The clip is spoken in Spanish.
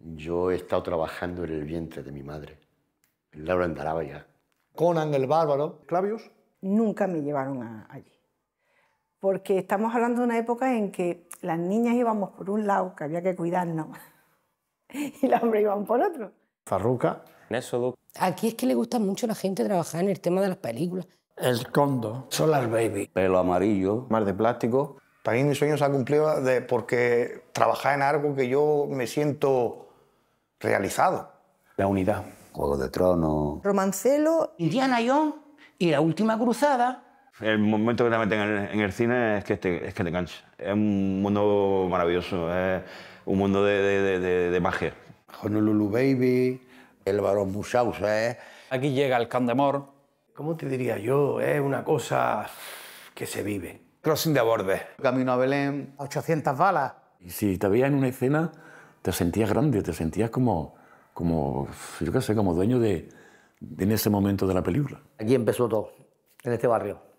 Yo he estado trabajando en el vientre de mi madre, Laura Andaraba ya. Conan el Bárbaro, Clavius. Nunca me llevaron a, allí. Porque estamos hablando de una época en que las niñas íbamos por un lado, que había que cuidarnos, y los hombres iban por otro. Farruca. Nésolo. Aquí es que le gusta mucho a la gente trabajar en el tema de las películas. El Condo. Solar Baby. Pelo amarillo. Mar de plástico. Para mí mi sueño se ha cumplido de, porque trabajar en algo que yo me siento realizado. La unidad. Juego de Tronos. Romancelo. Indiana Jones y La Última Cruzada. El momento que te meten en el cine es que te, es que te engancha. Es un mundo maravilloso, es un mundo de, de, de, de magia. Honolulu Baby, El Barón eh. Aquí llega el Candemor. ¿Cómo te diría yo? Es una cosa que se vive. Crossing de bordes. Camino a Belén. 800 balas. Y si te veía en una escena, te sentías grande, te sentías como, como yo sé, como dueño de, en ese momento de la película. Aquí empezó todo, en este barrio.